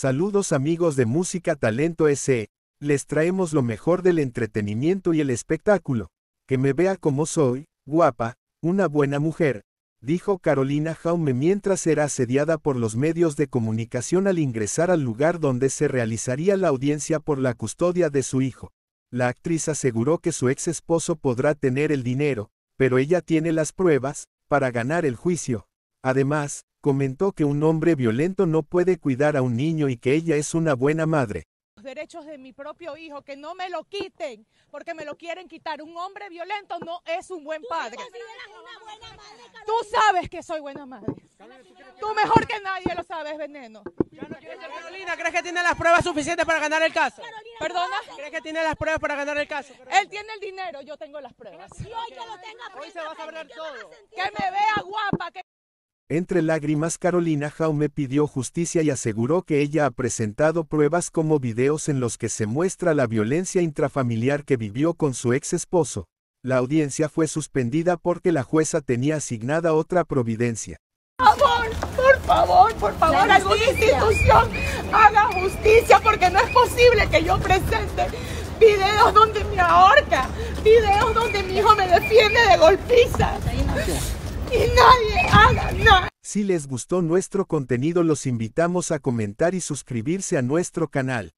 Saludos amigos de Música Talento S. Les traemos lo mejor del entretenimiento y el espectáculo. Que me vea como soy, guapa, una buena mujer, dijo Carolina Jaume mientras era asediada por los medios de comunicación al ingresar al lugar donde se realizaría la audiencia por la custodia de su hijo. La actriz aseguró que su ex esposo podrá tener el dinero, pero ella tiene las pruebas, para ganar el juicio. Además, comentó que un hombre violento no puede cuidar a un niño y que ella es una buena madre. Los derechos de mi propio hijo, que no me lo quiten, porque me lo quieren quitar. Un hombre violento no es un buen padre. Tú, sabes que soy buena madre. Tú mejor que nadie lo sabes, veneno. Carolina, ¿crees que tiene las pruebas suficientes para ganar el caso? ¿Perdona? ¿Crees que tiene las pruebas para ganar el caso? Él tiene el dinero, yo tengo las pruebas. hoy lo tenga Hoy se va a saber todo. Que me vea guapa. Que entre lágrimas Carolina Jaume pidió justicia y aseguró que ella ha presentado pruebas como videos en los que se muestra la violencia intrafamiliar que vivió con su ex esposo. La audiencia fue suspendida porque la jueza tenía asignada otra providencia. Por favor, por favor, por favor, alguna institución haga justicia porque no es posible que yo presente videos donde me ahorca, videos donde mi hijo me defiende de golpiza y nadie si les gustó nuestro contenido los invitamos a comentar y suscribirse a nuestro canal.